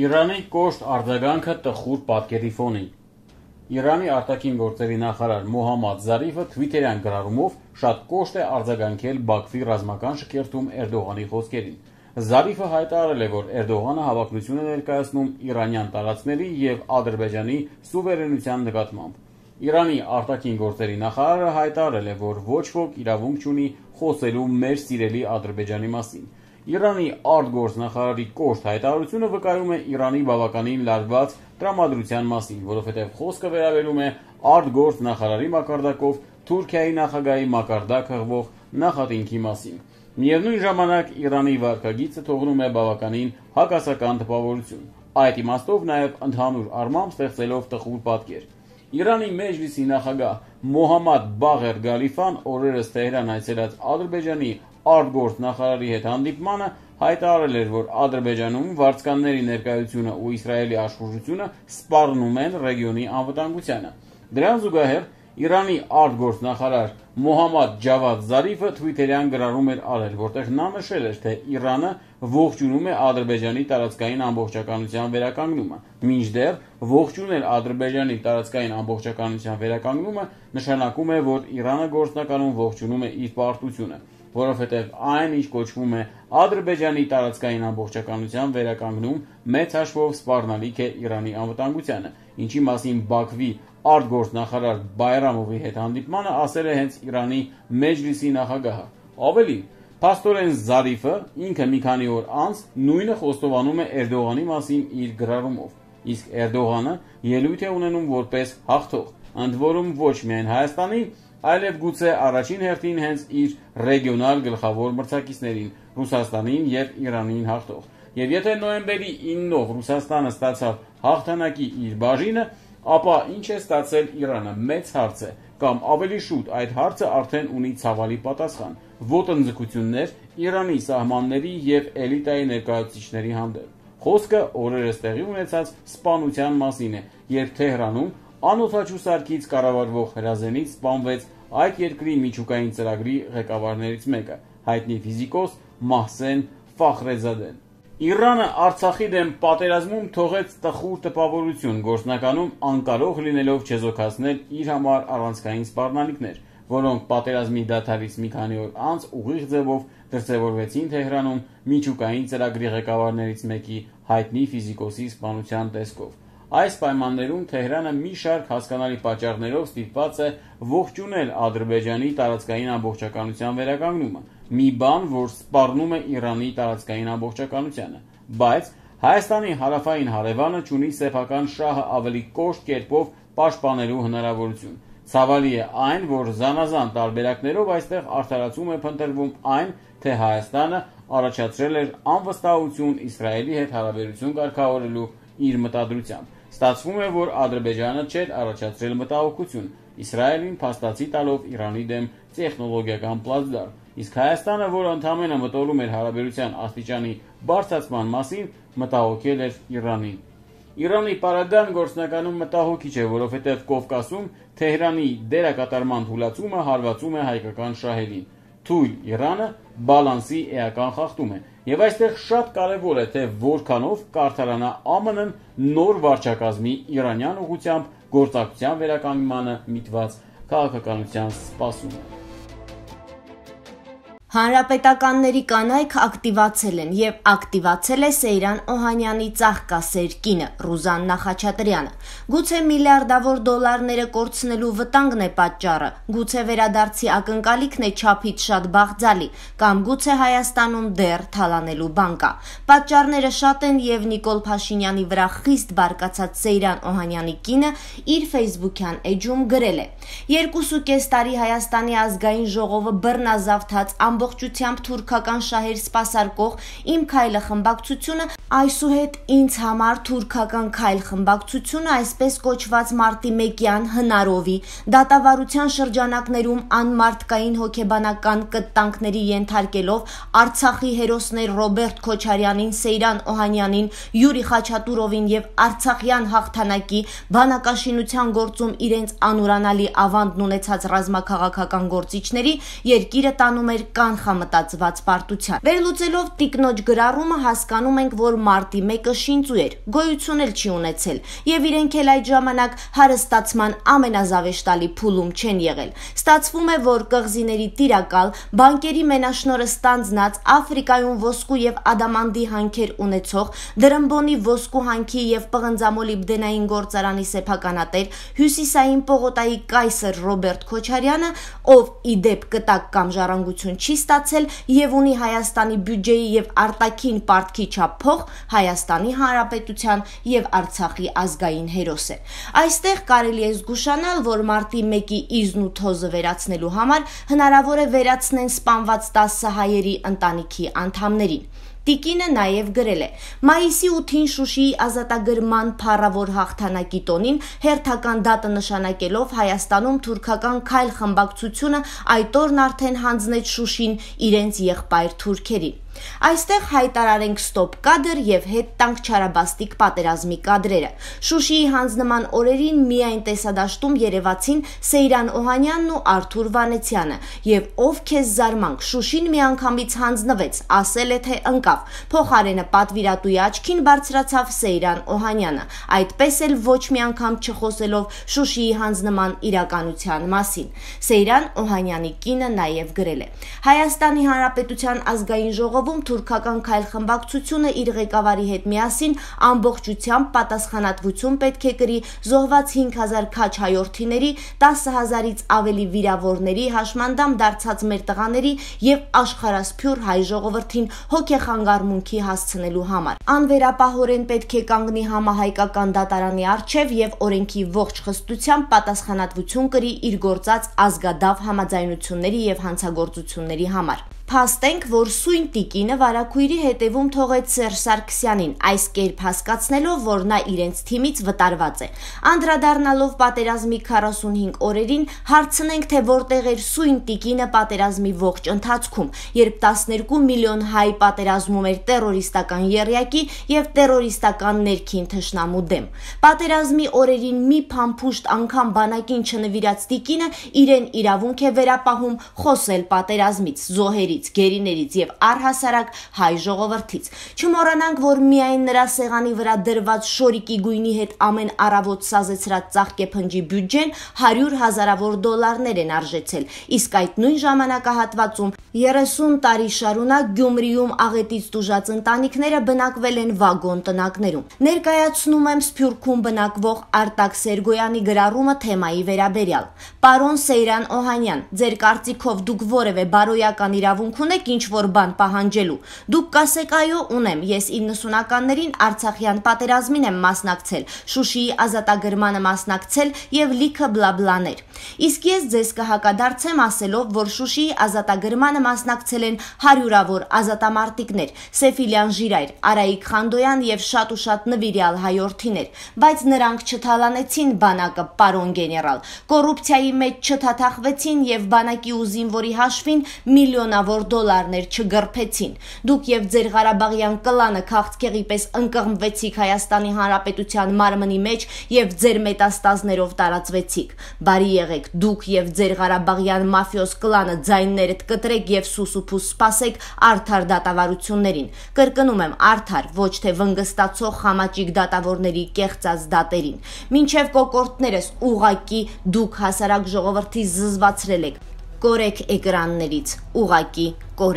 Իրանի կոշտ արձագանքը տխուր պատկերի ֆոնին։ Իրանի արտաքին գործերի նախարար Մոհամմադ Զարիֆը Twitter-յան գրառումով շատ կոշտ է արձագանքել Բաքվի ռազմական շքերթում Էրդողանի խոսքերին։ Զարիֆը հայտարարել է, որ Էրդողանը հավակնություն է ներկայացնում իրանյան տարածքների եւ Ադրբեջանի սուվերենության նկատմամբ։ Իրանի արտաքին գործերի նախարարը հայտարարել է, որ ոչ ոք իրավունք չունի խոսելու մեր սիրելի Ադրբեջանի մասին։ Իրանի արտգործնախարարի կոշտ հայտարարությունը վկայում է Իրանի բավականին լարված տրամադրության մասին, որովհետև խոսքը վերաբերում է արտգործնախարարի մակարդակով Թուրքիայի նախագահի մակարդակ հղվող նախատինքի մասին։ Միևնույն ժամանակ Իրանի վարկագիծը թողնում է բավականին հակասական տպավորություն։ Այդ իմաստով նաև ընդհանուր արմամբ ստեղծելով տխուր պատկեր։ Իրանի մեջլիսի նախագահ Մոհամմադ Բաղեր Գալիֆան օրերս Թեհրան այցելած Ադրբեջանի արտգործնախարարի հետ հանդիպմանը հայտարարել էր, որ Ադրբեջանում վարձկանների ներկայությունը ու Իսրայելի աշխուժությունը սպառնում են ռեգիոնի անվտանգությանը։ Դրան զուգահեռ Իրանի արտգործնախարար Մոհամմադ Ջավադ Զարիֆը Թվիտերյան գրառում էր արել, որտեղ նա նշել էր, թե Իրանը ողջունում է Ադրբեջանի տարածքային ամբողջականության վերականգնումը։ Մինչդեռ ողջունել Ադրբեջանի տարածքային ամբողջականության վերականգնումը նշանակում է, որ Իրանը գործնականում ողջունում է իր պարտությունը որովհետև այն, ինչ կոչվում է Ադրբեջանի տարածքային ամբողջականության վերականգնում, մեծ հաշվով սպառնալիք է Իրանի անվտանգությանը, ինչի մասին Բաքվի արտգործնախարար Բայրամովի հետ հանդիպմանը ասել է հենց Իրանի Մեջլիսի նախագահը։ Ավելին, Պաստորեն Զարիֆը ինքը մի քանի օր անց նույնը խոստովանում է Էրդողանի մասին իր գրառումով, իսկ Էրդողանը ելույթ է ունենում որպես հաղթող, ընդ որում ոչ միայն Հայաստանի, այլև գուցե առաջին հերթին հենց իր ռեգիոնալ գլխավոր մրցակիցներին՝ Ռուսաստանին եւ Իրանին հաղթող։ Եվ եթե նոեմբերի 9-ով Ռուսաստանը ստացավ հաղթանակի իր բաժինը, ապա ինչ է ստացել Իրանը մեծ հարց է, կամ ավելի շուտ այդ հարցը արդեն ունի ցավալի պատասխան՝ ոտնձգություններ Իրանի սահմանների եւ էլիտայի ներկայացուցիչների հանդեպ։ Խոսքը օրերս տեղի ունեցած սպանության մասին է, երբ Թեհրանում անօթաչուսարքից կառավարվող հրազենից սպանվեց այդ երկրի միջուկային ծրագրի ղեկավարներից մեկը՝ հայտնի ֆիզիկոս Մահսեն Ֆախրեզադեն։ Իրանը Արցախի դեմ պատերազմում թողեց տխուր տպավորություն, գործնականում անկարող լինելով չեզոքացնել իր համար առանցքային սպառնալիքներ, որոնք պատերազմի դադարից մի քանի օր անց ուղիղ ձևով դրսևորվեցին Թեհրանում միջուկային ծրագրի ղեկավարներից մեկի հայտնի ֆիզիկոսի սպանության տեսքով։ Այս պայմաններում Թեհրանը մի շարք հասկանալի պատճառներով ստիպված է ողջունել Ադրբեջանի տարածքային ամբողջականության վերականգնումը, մի բան, որ սպառնում է Իրանի տարածքային ամբողջականությանը, բայց Հայաստանի հարավային հարևանը ունի սեփական շահը ավելի կոշտ կերպով պաշտպանելու հնարավորություն։ Ցավալի է այն, որ զանազան տարբերակներով այստեղ արդարացում է փնտրվում այն, թե Հայաստանը առաջացրել էր անվստահություն Իսրայելի հետ հարաբերություն կարգավորելու իր մտադրությամբ ստացվում է, որ Ադրբեջանը չէր առաջացրել մտահոգություն Իսրայելին փաստացի տալով Իրանի դեմ տեխնոլոգիական պլացդարմ։ Իսկ Հայաստանը, որ ընդամենը մտորում էր հարաբերության աստիճանի բարձրացման մասին, մտահոգել էր Իրանին։ Իրանի պարագան գործնականում մտահոգիչ է, որովհետև Կովկասում Թեհրանի դերակատարման թուլացումը հարվածում է հայկական շահերին թույլ Իրանը բալանսի էական խախտում է։ Եվ այստեղ շատ կարևոր է, թե որքանով կարդարանա ԱՄՆ-ն նոր վարչակազմի Իրանյան ուղությամբ գործակցության վերականգնմանը միտված քաղաքականության սպասումը։ Հանրապետականների կանայք ակտիվացել են եւ ակտիվացել է Սեյրան Օհանյանի ցաղկասեր կինը Ռուզան Նախաչատրյանը։ Գուցե միլիարդավոր դոլարները կորցնելու վտանգն է պատճառը, գուցե վերադարձի ակնկալիքն է չափից շատ բաղձալի, կամ գուցե Հայաստանում դեռ թալանելու բան կա։ Պատճառները շատ են եւ Նիկոլ Փաշինյանի վրա խիստ բարկացած Սեյրան Օհանյանի կինը իր Facebook-յան էջում գրել է. «2.5 տարի Հայաստանի ազգային ժողովը բռնազավթած ամբ ամբողջությամբ թուրքական շահեր սպասարկող «Իմ քայլը» խմբակցությունը Այսուհետ ինձ համար թուրքական քայլ խմբակցությունը այսպես կոչված մարտի 1-յան հնարովի դատավարության շրջանակներում անմարտկային հոգեբանական կտանքների ենթարկելով Արցախի հերոսներ Ռոբերտ Քոչարյանին, Սեյրան Օհանյանին, Յուրի Խաչատուրովին եւ Արցախյան հաղթանակի բանակաշինության գործում իրենց անուրանալի ավանդն ունեցած ռազմաքաղաքական գործիչների երկիրը տանում էր կանխամտածված պարտության։ Վերլուծելով տիկնոջ գրառումը հասկանում ենք, որ մարտի 1-ը շինծու էր, գոյություն էլ չի ունեցել, եւ իրենք էլ այդ ժամանակ հարստացման ամենազավեշտալի փուլում չեն եղել։ Ստացվում է, որ կղզիների տիրակալ բանկերի մենաշնորը ստանձնած Աֆրիկայում ոսկու եւ ադամանդի հանքեր ունեցող Դրմբոնի ոսկու հանքի եւ Պղնձամոլի բդենային գործարանի սեփականատեր Հյուսիսային Պողոտայի կայսր Ռոբերտ Քոչարյանը, ով ի դեպ կտակ կամ ժառանգություն չի ստացել եւ ունի Հայաստանի բյուջեի եւ արտաքին պարտքի չափ փող, Հայաստանի Հանրապետության եւ Արցախի ազգային հերոս է։ Այստեղ կարելի է զգուշանալ, որ մարտի 1-ի իզն ու թոզը վերացնելու համար հնարավոր է վերացնեն սպանված 10 հայերի ընտանիքի անդամներին։ Տիկինը նաև գրել է. Մայիսի 8-ին Շուշիի ազատագրման փառավոր հաղթանակի տոնին հերթական դատը նշանակելով Հայաստանում թուրքական քայլ խմբակցությունը այդ օրն արդեն հանձնեց Շուշին իրենց եղբայր թուրքերին։ Այստեղ հայտարարենք ստոպ կադր եւ հետ տանք չարաբաստիկ պատերազմի կադրերը։ Շուշիի հանձնման օրերին միայն տեսադաշտում երևացին Սեյրան Օհանյանն ու Արթուր Վանեցյանը եւ ով քեզ զարմանք Շուշին միանգամից հանձնվեց, ասել է թե ընկավ։ Փոխարենը պատվիրատուի աչքին բարձրացավ Սեյրան Օհանյանը, այդպես էլ ոչ մի անգամ չխոսելով Շուշիի հանձնման իրականության մասին։ Սեյրան Օհանյանի կինը նաեւ գրել է. Հայաստանի Հանրապետության ազգային ժողովը Ռոբովում թուրքական քայլխմբակցությունը իր ղեկավարի հետ միասին ամբողջությամբ պատասխանատվություն պետք է կրի զոհված 5000 քաչ հայորդիների, 10000-ից ավելի վիրավորների, հաշմանդամ դարձած մեր տղաների եւ աշխարհասփյուր հայ ժողովրդին հոգեխանգարմունքի հասցնելու համար։ Անվերապահորեն պետք է կանգնի համահայկական դատարանի արչեւ եւ օրենքի ողջ խստությամբ պատասխանատվություն կրի իր գործած ազգադավ համաձայնությունների եւ հանցագործությունների համար փաստենք, որ սույն տիկինը վարակույրի հետևում թողեց Սերժ Սարգսյանին, այս կերպ հասկացնելով, որ նա իրենց թիմից վտարված է։ Անդրադառնալով պատերազմի 45 օրերին, հարցնենք, թե որտեղ էր սույն տիկինը պատերազմի ողջ ընթացքում, երբ 12 միլիոն հայ պատերազմում էր terroristական երյակի եւ terroristական ներքին թշնամու դեմ։ Պատերազմի օրերին մի փամփուշտ անգամ բանակին չնվիրած տիկինը իրեն իրավունք է վերապահում խոսել պատերազմից, զոհերի աղջիկներից, գերիներից եւ առհասարակ հայ ժողովրդից։ Չմոռանանք, որ միայն նրա սեղանի վրա դրված շորիկի գույնի հետ ամեն առավոտ սազեցրած ծաղկե փնջի բյուջեն 100 հազարավոր դոլարներ են արժեցել, իսկ այդ նույն ժամանակահատվածում 30 տարի շարունակ Գյումրիում աղետից տուժած ընտանիքները բնակվել են վագոն տնակներում։ Ներկայացնում եմ Սփյուռքում բնակվող Արտակ Սերգոյանի գրառումը թեմայի վերաբերյալ։ Պարոն Սեյրան Օհանյան, ձեր կարծիքով դուք որևէ բարոյական իրավունք ունեք ինչ որ բան պահանջելու։ Դուք կասեք այո, ունեմ։ Ես 90-ականներին Արցախյան պատերազմին եմ մասնակցել, Շուշիի ազատագրմանը մասնակցել եւ լիքը բլաբլաներ։ Իսկ ես ձեզ կհակադարձեմ ասելով, որ Շուշիի ազատագրմանը մասնակցել են հարյուրավոր ազատամարտիկներ՝ Սեֆիլյան Ժիրայր, Արայիկ Խանդոյան եւ շատ ու շատ նվիրյալ հայորդիներ, բայց նրանք չթալանեցին բանակը, պարոն գեներալ։ Կոռուպցիայի մեջ չթաթախվեցին եւ բանակի ու զինվորի հաշվին միլիոնավոր դոլարներ չգրփեցին։ Դուք եւ ձեր Ղարաբաղյան կլանը քաղցկեղի պես ընկղմվեցիք Հայաստանի Հանրապետության մարմնի մեջ եւ ձեր մետաստազներով տարածվեցիք։ Բարի եղեք, դուք եւ ձեր Ղարաբաղյան մաֆիոս կլանը ձայներդ կտրեք եւ սուսուփուս սպասեք արդար դատավարություններին։ Կրկնում եմ, արդար, ոչ թե վնգստացող խամաճիկ դատավորների կեղծած դատերին։ Մինչև կոկորտներս ուղակի դուք հասարակ ժողովրդի զզվացրել եք կորեք էկրաններից, ուղակի կորեք։